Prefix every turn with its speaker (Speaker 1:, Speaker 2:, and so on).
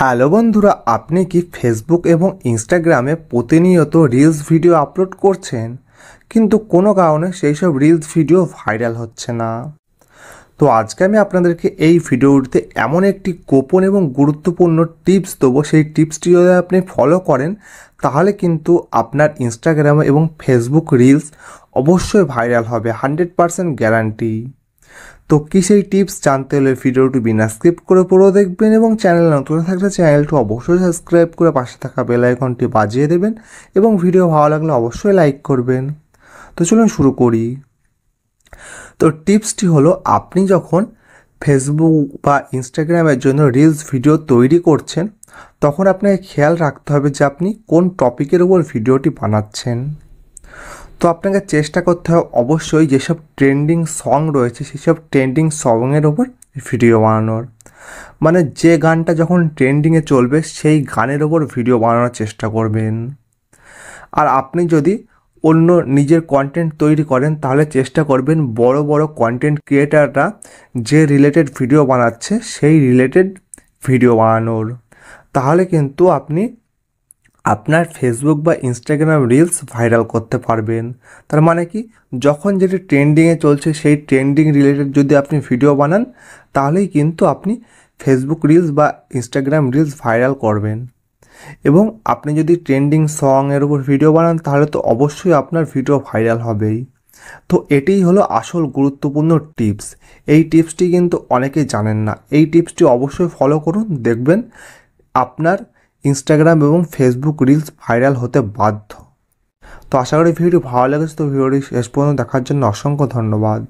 Speaker 1: hello বন্ধুরা আপনি কি ফেসবুক এবং ইনস্টাগ্রামে প্রতিনিয়ত রিলস ভিডিও আপলোড করছেন কিন্তু কোনো কারণে সেই সব রিলস ভিডিও ভাইরাল হচ্ছে না তো আজকে আমি আপনাদেরকে এই ভিডিওটিতে এমন একটি গোপন এবং গুরুত্বপূর্ণ টিপস দেবো সেই টিপসটি যদি আপনি ফলো করেন তাহলে কিন্তু আপনার ইনস্টাগ্রামে এবং ফেসবুক রিলস অবশ্যই ভাইরাল হবে হান্ড্রেড পারসেন্ট গ্যারান্টি তো কি সেই টিপস জানতে হলে ভিডিওটি বিনা স্কিপ করে পুরো দেখবেন এবং চ্যানেল নতুন থাকলে চ্যানেলটি অবশ্যই সাবস্ক্রাইব করে পাশে থাকা বেল আইকনটি বাজিয়ে দেবেন এবং ভিডিও ভালো লাগলে অবশ্যই লাইক করবেন তো চলুন শুরু করি তো টিপসটি হলো আপনি যখন ফেসবুক বা ইনস্টাগ্রামের জন্য রিলস ভিডিও তৈরি করছেন তখন আপনাকে খেয়াল রাখতে হবে যে আপনি কোন টপিকের উপর ভিডিওটি বানাচ্ছেন তো আপনাকে চেষ্টা করতে হবে অবশ্যই যেসব ট্রেন্ডিং সং রয়েছে সেসব ট্রেন্ডিং সংয়ের ওপর ভিডিও বানানোর মানে যে গানটা যখন ট্রেন্ডিংয়ে চলবে সেই গানের ওপর ভিডিও বানানোর চেষ্টা করবেন আর আপনি যদি অন্য নিজের কন্টেন্ট তৈরি করেন তাহলে চেষ্টা করবেন বড় বড় কন্টেন্ট ক্রিয়েটাররা যে রিলেটেড ভিডিও বানাচ্ছে সেই রিলেটেড ভিডিও বানানোর তাহলে কিন্তু আপনি আপনার ফেসবুক বা ইনস্টাগ্রাম রিলস ভাইরাল করতে পারবেন তার মানে কি যখন যেটি ট্রেন্ডিংয়ে চলছে সেই ট্রেন্ডিং রিলেটেড যদি আপনি ভিডিও বানান তাহলেই কিন্তু আপনি ফেসবুক রিলস বা ইনস্টাগ্রাম রিলস ভাইরাল করবেন এবং আপনি যদি ট্রেন্ডিং সংয়ের উপর ভিডিও বানান তাহলে তো অবশ্যই আপনার ভিডিও ভাইরাল হবেই তো এটাই হলো আসল গুরুত্বপূর্ণ টিপস এই টিপসটি কিন্তু অনেকেই জানেন না এই টিপসটি অবশ্যই ফলো করুন দেখবেন আপনার ইনস্টাগ্রাম এবং ফেসবুক রিলস ভাইরাল হতে বাধ্য তো আশা করি ভিডিওটি ভালো লেগেছে তো ভিডিওটি শেষ পর্যন্ত দেখার জন্য অসংখ্য ধন্যবাদ